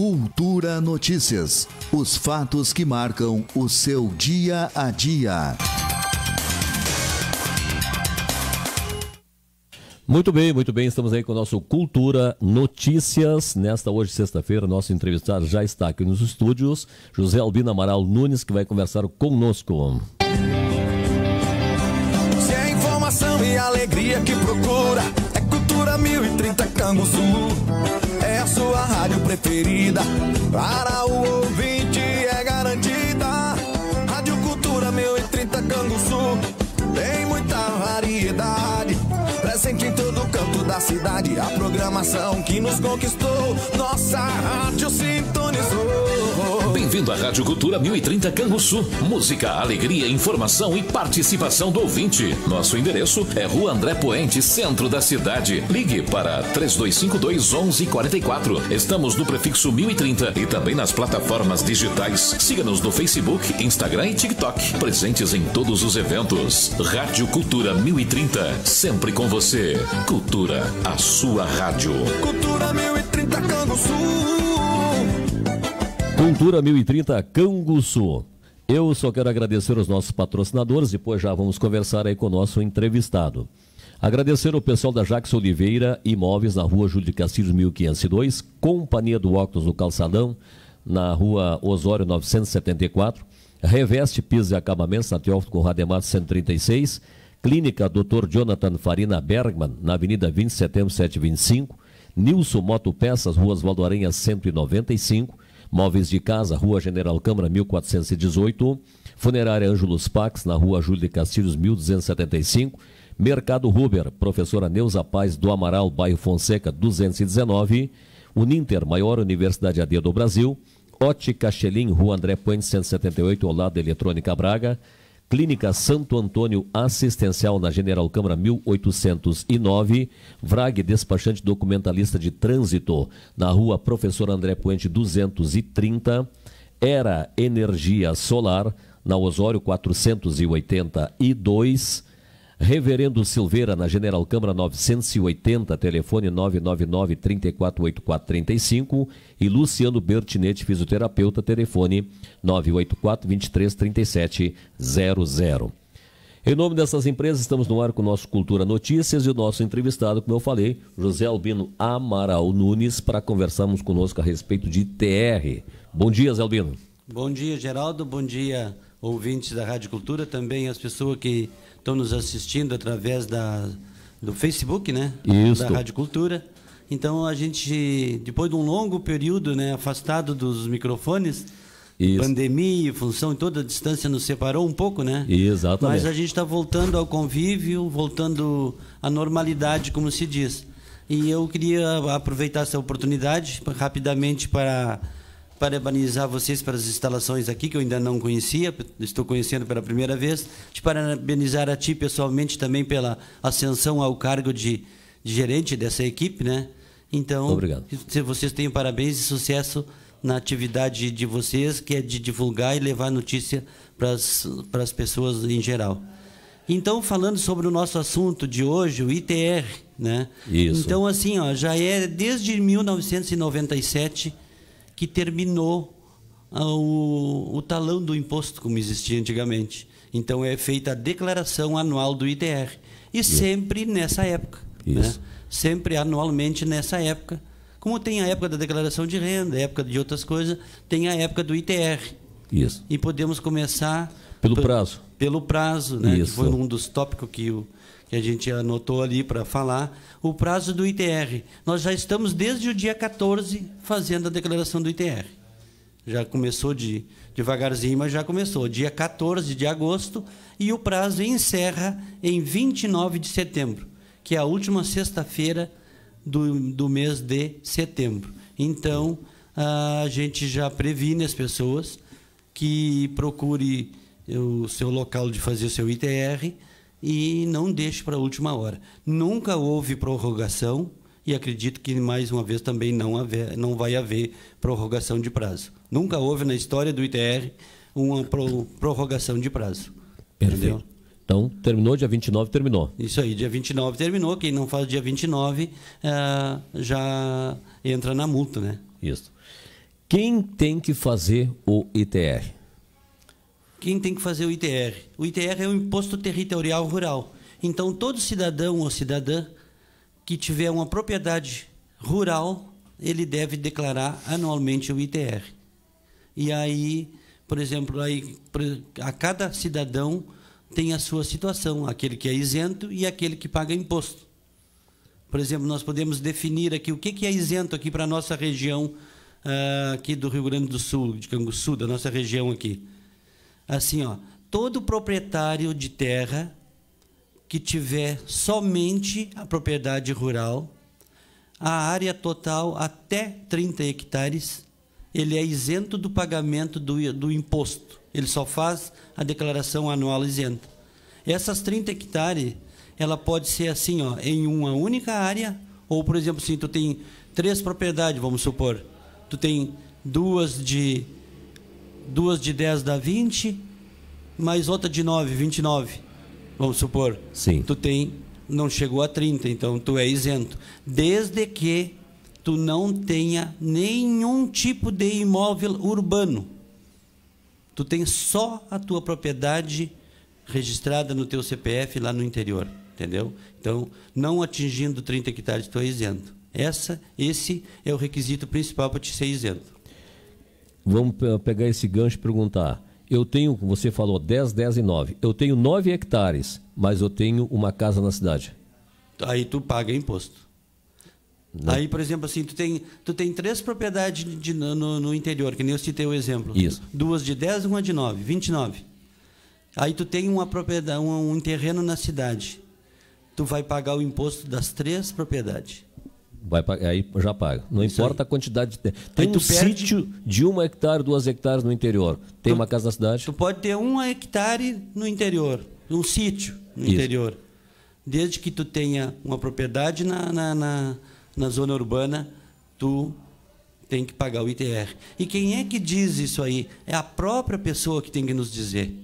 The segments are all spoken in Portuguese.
Cultura Notícias. Os fatos que marcam o seu dia a dia. Muito bem, muito bem. Estamos aí com o nosso Cultura Notícias. Nesta hoje, sexta-feira, nosso entrevistado já está aqui nos estúdios, José Albino Amaral Nunes, que vai conversar conosco. Se é informação e alegria que procura, é cultura 1030 Canguçu sua rádio preferida. Para o ouvinte é garantida. Rádio Cultura 1030 Canguçu. Tem muita variedade. Presente em todo da cidade, a programação que nos conquistou, nossa rádio sintonizou. Bem-vindo à Rádio Cultura 1030 Canguçu. Música, alegria, informação e participação do ouvinte. Nosso endereço é Rua André Poente, centro da cidade. Ligue para 3252 1144. Estamos no prefixo 1030 e também nas plataformas digitais. Siga-nos no Facebook, Instagram e TikTok. Presentes em todos os eventos. Rádio Cultura 1030, sempre com você. Cultura Cultura, a sua rádio. Cultura 1030 Canguçu. Cultura 1030 Canguçu. Eu só quero agradecer os nossos patrocinadores, e depois já vamos conversar aí com o nosso entrevistado. Agradecer o pessoal da Jax Oliveira, imóveis na rua Júlio de Castilhos 1502, Companhia do Óculos do Calçadão, na rua Osório 974, Reveste Pisa e Acabamentos, na Teófilo com Emato 136, Clínica Dr. Jonathan Farina Bergman, na Avenida 20 de Setembro 725, Nilson Moto Peças, Rua Oswaldo Aranha 195, Móveis de Casa, Rua General Câmara 1418, Funerária Ângelos Pax, na Rua Júlio de Castilhos 1275, Mercado Ruber, Professora Neuza Paz do Amaral, bairro Fonseca 219, Uninter, maior universidade AD do Brasil, Ótica Chelim, Rua André Puente 178, ao lado da Eletrônica Braga, Clínica Santo Antônio Assistencial na General Câmara 1809, Vrag despachante documentalista de trânsito na Rua Professor André Puente 230, Era Energia Solar na Osório 482, Reverendo Silveira, na General Câmara 980, telefone 999-348435. E Luciano Bertinete, fisioterapeuta, telefone 984-233700. Em nome dessas empresas, estamos no ar com o nosso Cultura Notícias e o nosso entrevistado, como eu falei, José Albino Amaral Nunes, para conversarmos conosco a respeito de TR. Bom dia, Zé Albino. Bom dia, Geraldo. Bom dia, ouvintes da Rádio Cultura, também as pessoas que estão nos assistindo através da, do Facebook, né? Isso. Da Rádio Cultura. Então a gente, depois de um longo período, né, afastado dos microfones, Isso. pandemia, função em toda a distância nos separou um pouco, né? Exatamente. Mas a gente está voltando ao convívio, voltando à normalidade, como se diz. E eu queria aproveitar essa oportunidade rapidamente para parabenizar vocês pelas instalações aqui, que eu ainda não conhecia, estou conhecendo pela primeira vez. Te parabenizar a ti pessoalmente também pela ascensão ao cargo de, de gerente dessa equipe, né? Então, Obrigado. se vocês tenham parabéns e sucesso na atividade de vocês, que é de divulgar e levar notícia para as pessoas em geral. Então, falando sobre o nosso assunto de hoje, o ITR, né? Isso. Então, assim, ó, já é desde 1997 que terminou ah, o, o talão do imposto, como existia antigamente. Então é feita a declaração anual do ITR. E sempre nessa época. Né? Sempre anualmente nessa época. Como tem a época da declaração de renda, a época de outras coisas, tem a época do ITR. Isso. E podemos começar. Pelo prazo. Pelo prazo, né? Isso. Que foi um dos tópicos que o que a gente anotou ali para falar, o prazo do ITR. Nós já estamos desde o dia 14 fazendo a declaração do ITR. Já começou de, devagarzinho, mas já começou. Dia 14 de agosto e o prazo encerra em 29 de setembro, que é a última sexta-feira do, do mês de setembro. Então, a gente já previne as pessoas que procure o seu local de fazer o seu ITR, e não deixe para a última hora. Nunca houve prorrogação e acredito que mais uma vez também não, haver, não vai haver prorrogação de prazo. Nunca houve na história do ITR uma pro, prorrogação de prazo. Perfeito. Entendeu? Então, terminou dia 29, terminou. Isso aí, dia 29 terminou. Quem não faz dia 29 uh, eh, já entra na multa, né? Isso. Quem tem que fazer o ITR? quem tem que fazer o ITR? O ITR é o Imposto Territorial Rural. Então, todo cidadão ou cidadã que tiver uma propriedade rural, ele deve declarar anualmente o ITR. E aí, por exemplo, aí, a cada cidadão tem a sua situação, aquele que é isento e aquele que paga imposto. Por exemplo, nós podemos definir aqui o que é isento aqui para a nossa região ah, aqui do Rio Grande do Sul, de Canguçu, da nossa região aqui assim, ó, todo proprietário de terra que tiver somente a propriedade rural, a área total até 30 hectares, ele é isento do pagamento do, do imposto. Ele só faz a declaração anual isenta. Essas 30 hectares, ela pode ser assim, ó, em uma única área, ou, por exemplo, se tu tem três propriedades, vamos supor, tu tem duas de duas de 10 dá 20, mais outra de 9, 29, vamos supor. Sim. Tu tem, não chegou a 30, então tu é isento. Desde que tu não tenha nenhum tipo de imóvel urbano. Tu tem só a tua propriedade registrada no teu CPF lá no interior, entendeu? Então, não atingindo 30 hectares, tu é isento. Essa, esse é o requisito principal para te ser isento. Vamos pegar esse gancho e perguntar. Eu tenho, você falou 10, 10 e 9. Eu tenho 9 hectares, mas eu tenho uma casa na cidade. Aí tu paga imposto. Não. Aí, por exemplo, assim, tu tem, tu tem três propriedades de, no, no, interior, que nem eu citei o exemplo. Isso. Duas de 10 e uma de 9, 29. Aí tu tem uma propriedade, um, um terreno na cidade. Tu vai pagar o imposto das três propriedades. Vai, aí já paga. Não Isso importa aí. a quantidade de terra. Tem um perde... sítio de um hectare, duas hectares no interior. Tem tu, uma casa na cidade? Tu pode ter um hectare no interior, um sítio no Isso. interior. Desde que tu tenha uma propriedade na, na, na, na zona urbana, tu tem que pagar o ITR. E quem é que diz isso aí? É a própria pessoa que tem que nos dizer.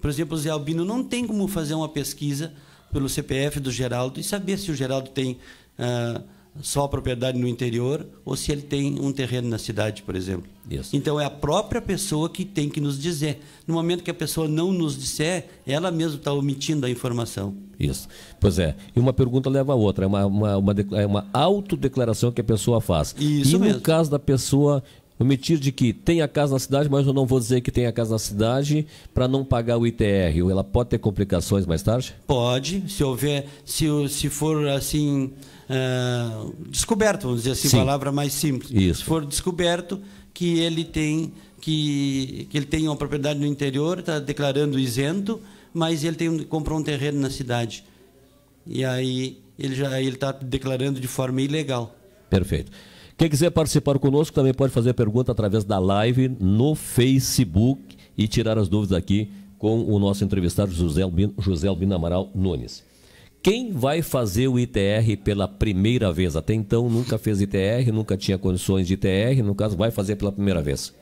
Por exemplo, o Zé Albino não tem como fazer uma pesquisa pelo CPF do Geraldo e saber se o Geraldo tem uh, só a propriedade no interior ou se ele tem um terreno na cidade, por exemplo. Isso. Então é a própria pessoa que tem que nos dizer. No momento que a pessoa não nos disser, ela mesma está omitindo a informação. Isso. Pois é. E uma pergunta leva a outra. É uma, uma, uma, é uma autodeclaração que a pessoa faz. Isso e mesmo. no caso da pessoa o de que tem a casa na cidade, mas eu não vou dizer que tem a casa na cidade para não pagar o ITR. ela pode ter complicações mais tarde? Pode, se houver, se, se for assim ah, descoberto, vamos dizer assim, Sim. palavra mais simples. Isso. Se for descoberto que ele tem que, que ele tem uma propriedade no interior, está declarando isento, mas ele tem comprou um terreno na cidade e aí ele já ele está declarando de forma ilegal. Perfeito. Quem quiser participar conosco também pode fazer pergunta através da live no Facebook e tirar as dúvidas aqui com o nosso entrevistado José Albino, José Albino Amaral Nunes. Quem vai fazer o ITR pela primeira vez? Até então nunca fez ITR, nunca tinha condições de ITR, no caso vai fazer pela primeira vez.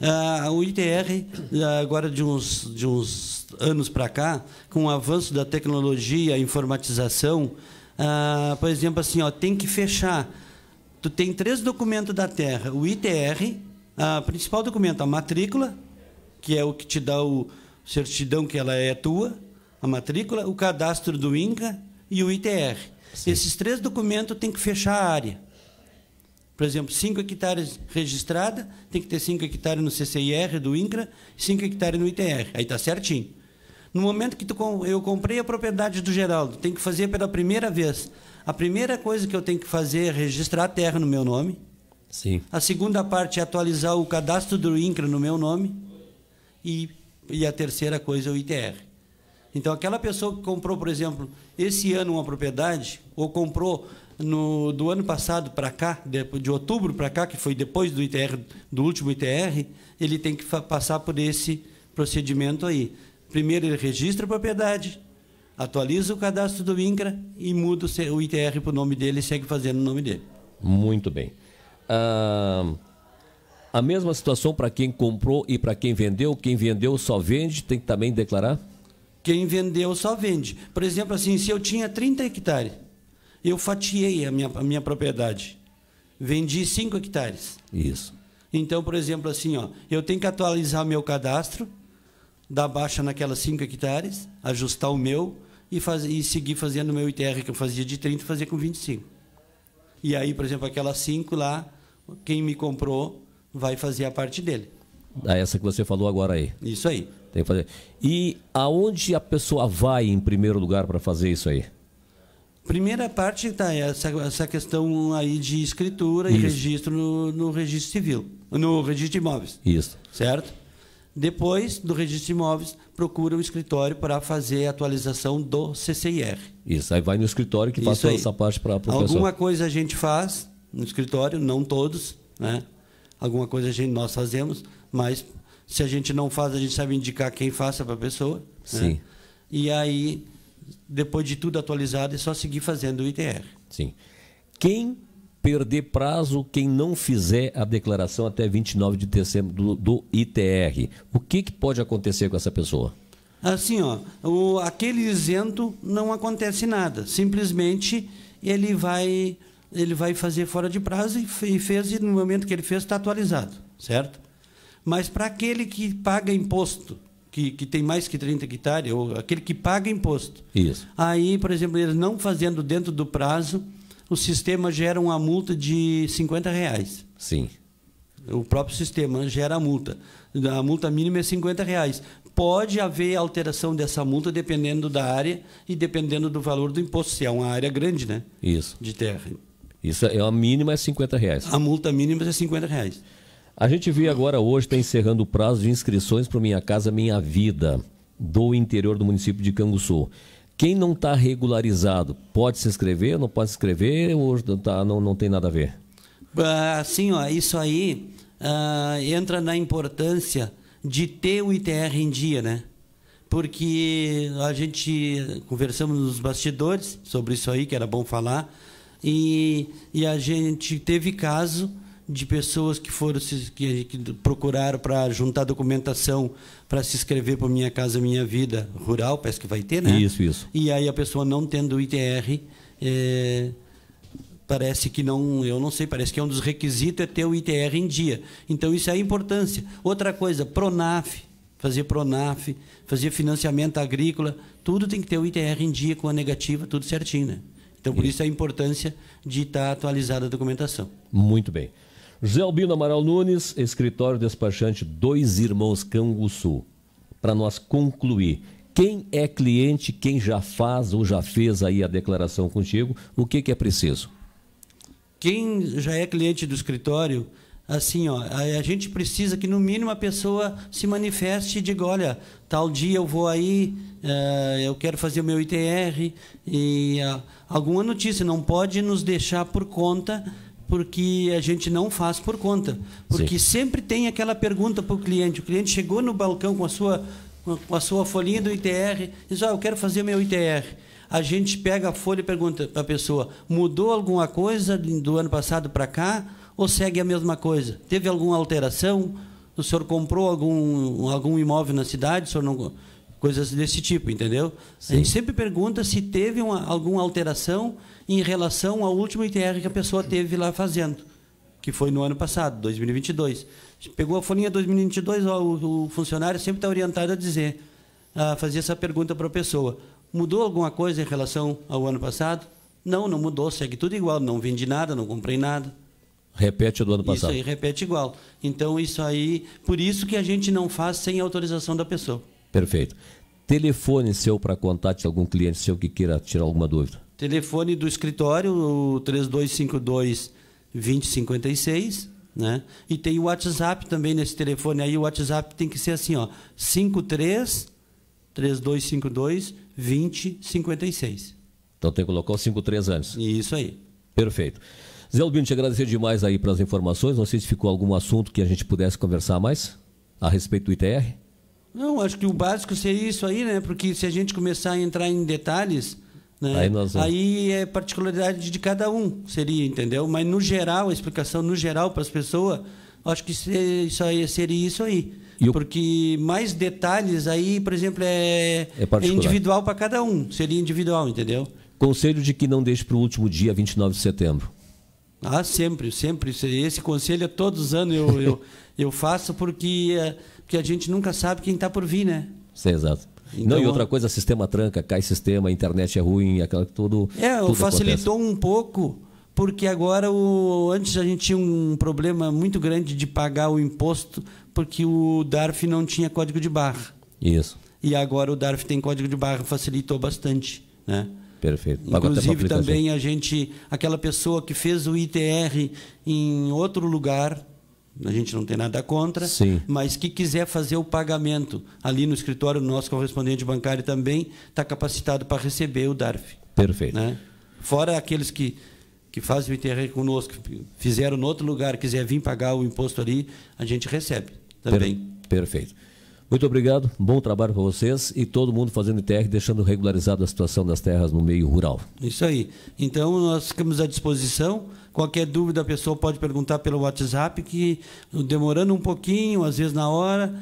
Ah, o ITR, ah, agora de uns, de uns anos para cá, com o avanço da tecnologia, informatização, ah, por exemplo, assim, ó, tem que fechar tu tem três documentos da terra, o ITR, a principal documento, a matrícula, que é o que te dá o certidão que ela é tua, a matrícula, o cadastro do INCA e o ITR. Sim. Esses três documentos tem que fechar a área. Por exemplo, 5 hectares registrada, tem que ter 5 hectares no CCIR do INCRA e 5 hectares no ITR. Aí está certinho. No momento que tu, eu comprei a propriedade do Geraldo, tem que fazer pela primeira vez a primeira coisa que eu tenho que fazer é registrar a terra no meu nome. Sim. A segunda parte é atualizar o cadastro do INCRA no meu nome. E, e a terceira coisa é o ITR. Então, aquela pessoa que comprou, por exemplo, esse ano uma propriedade, ou comprou no, do ano passado para cá, de, de outubro para cá, que foi depois do ITR, do último ITR, ele tem que passar por esse procedimento aí. Primeiro ele registra a propriedade, atualiza o cadastro do INCRA e muda o ITR para o nome dele e segue fazendo o nome dele. Muito bem. Ah, a mesma situação para quem comprou e para quem vendeu. Quem vendeu só vende, tem que também declarar? Quem vendeu só vende. Por exemplo, assim, se eu tinha 30 hectares, eu fatiei a minha, a minha propriedade. Vendi 5 hectares. Isso. Então, por exemplo, assim, ó, eu tenho que atualizar meu cadastro, dar baixa naquelas 5 hectares, ajustar o meu, e, faz, e seguir fazendo o meu ITR que eu fazia de 30, fazer com 25. E aí, por exemplo, aquelas 5 lá, quem me comprou vai fazer a parte dele. Ah, essa que você falou agora aí. Isso aí. Tem que fazer. E aonde a pessoa vai em primeiro lugar para fazer isso aí? Primeira parte está é essa, essa questão aí de escritura isso. e registro no, no registro civil, no registro de imóveis. Isso. Certo? Depois do registro de imóveis, procura o escritório para fazer a atualização do CCIR. Isso, aí vai no escritório que passa essa parte para a professora. Alguma coisa a gente faz no escritório, não todos, né? Alguma coisa a gente, nós fazemos, mas se a gente não faz, a gente sabe indicar quem faça para a pessoa. Né? Sim. Né? E aí, depois de tudo atualizado, é só seguir fazendo o ITR. Sim. Quem perder prazo quem não fizer a declaração até 29 de dezembro do, do ITR. O que, que, pode acontecer com essa pessoa? Assim, ó, o, aquele isento não acontece nada. Simplesmente ele vai, ele vai fazer fora de prazo e, e fez e no momento que ele fez está atualizado, certo? Mas para aquele que paga imposto, que, que tem mais que 30 hectares, ou aquele que paga imposto, Isso. aí, por exemplo, ele não fazendo dentro do prazo, o sistema gera uma multa de 50 reais. Sim. O próprio sistema gera a multa. A multa mínima é 50 reais. Pode haver alteração dessa multa dependendo da área e dependendo do valor do imposto, se é uma área grande, né? Isso. De terra. Isso é, é a mínima é 50 reais. A multa mínima é 50 reais. A gente vê agora hoje, está encerrando o prazo de inscrições para Minha Casa Minha Vida, do interior do município de Canguçu. Quem não está regularizado pode se inscrever, não pode se inscrever ou tá, não, não tem nada a ver? Assim, sim, ó, isso aí ah, entra na importância de ter o ITR em dia, né? Porque a gente conversamos nos bastidores sobre isso aí, que era bom falar, e, e a gente teve caso de pessoas que foram que, que procuraram para juntar documentação para se inscrever para minha casa minha vida rural parece que vai ter né isso isso e aí a pessoa não tendo o ITR é, parece que não eu não sei parece que é um dos requisitos é ter o ITR em dia então isso é a importância outra coisa Pronaf fazer Pronaf fazer financiamento agrícola tudo tem que ter o ITR em dia com a negativa tudo certinho né então por isso, isso a importância de estar tá atualizada a documentação muito bem José Albino Amaral Nunes, escritório despachante Dois Irmãos Canguçu. Para nós concluir, quem é cliente, quem já faz ou já fez aí a declaração contigo, o que, que é preciso? Quem já é cliente do escritório, assim, ó, a, gente precisa que no mínimo a pessoa se manifeste e diga, olha, tal dia eu vou aí, eh, eu quero fazer o meu ITR e ah, alguma notícia, não pode nos deixar por conta porque a gente não faz por conta. Porque Sim. sempre tem aquela pergunta para o cliente. O cliente chegou no balcão com a sua, com a sua folhinha do ITR e diz, ah, eu quero fazer meu ITR. A gente pega a folha e pergunta para a pessoa, mudou alguma coisa do ano passado para cá ou segue a mesma coisa? Teve alguma alteração? O senhor comprou algum, algum imóvel na cidade? O senhor não coisas desse tipo, entendeu? Sim. A gente sempre pergunta se teve uma, alguma alteração em relação ao último ITR que a pessoa teve lá fazendo, que foi no ano passado, 2022. pegou a folhinha 2022, ó, o, o funcionário sempre está orientado a dizer, a fazer essa pergunta para a pessoa. Mudou alguma coisa em relação ao ano passado? Não, não mudou, segue tudo igual. Não vendi nada, não comprei nada. Repete do ano passado. Isso aí, repete igual. Então, isso aí, por isso que a gente não faz sem autorização da pessoa. Perfeito. Telefone seu para contato de algum cliente seu que queira tirar alguma dúvida. Telefone do escritório, o 3252 2056, né? E tem o WhatsApp também nesse telefone aí, o WhatsApp tem que ser assim, ó, 53 3252 2056. Então tem que colocar os 53 anos. Isso aí. Perfeito. Zé Albino, te agradecer demais aí pelas informações. Não sei se ficou algum assunto que a gente pudesse conversar mais a respeito do ITR. Não, acho que o básico seria isso aí, né? Porque se a gente começar a entrar em detalhes, né? Aí, nós... Aí, é particularidade de cada um, seria, entendeu? Mas no geral, a explicação no geral para as pessoas, acho que seria, seria isso aí. O... Porque mais detalhes aí, por exemplo, é, é, é individual para cada um, seria individual, entendeu? Conselho de que não deixe para o último dia, 29 de setembro. Ah, sempre, sempre. Esse conselho é todos os anos eu, eu, eu faço porque, eh, porque a gente nunca sabe quem está por vir, né? Sim, exato. Então, não, e então- outra coisa, sistema tranca, cai sistema, internet é ruim, aquela tudo. É, tudo facilitou acontece. um pouco, porque agora o, antes a gente tinha um problema muito grande de pagar o imposto, porque o DARF não tinha código de barra. Isso. E agora o DARF tem código de barra, facilitou bastante, né? Perfeito. Inclusive também a gente, aquela pessoa que fez o ITR em outro lugar, a gente não tem nada contra, Sim. mas que quiser fazer o pagamento ali no escritório, nosso correspondente bancário também está capacitado para receber o DARF. Perfeito. Né? Fora aqueles que, que fazem o ITR conosco, fizeram em outro lugar, quiser vir pagar o imposto ali, a gente recebe também. Per perfeito. Muito obrigado, bom trabalho para vocês e todo mundo fazendo ITR, deixando regularizada a situação das terras no meio rural. Isso aí. Então, nós ficamos à disposição. Qualquer dúvida, a pessoa pode perguntar pelo WhatsApp, que demorando um pouquinho, às vezes na hora,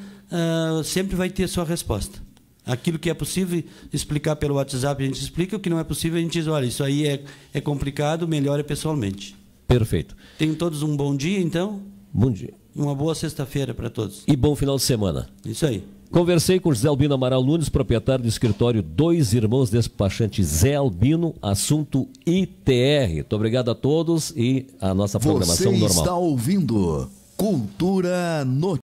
uh, sempre vai ter sua resposta. Aquilo que é possível explicar pelo WhatsApp, a gente explica, o que não é possível, a gente diz: olha, isso aí é, é complicado, melhor é pessoalmente. Perfeito. Tenham todos um bom dia, então. Bom dia. Uma boa sexta-feira para todos. E bom final de semana. Isso aí. Conversei com José Albino Amaral Nunes, proprietário do escritório Dois Irmãos Despachante Zé Albino, assunto ITR. Muito obrigado a todos e a nossa programação Você normal. Você está ouvindo Cultura Notícias.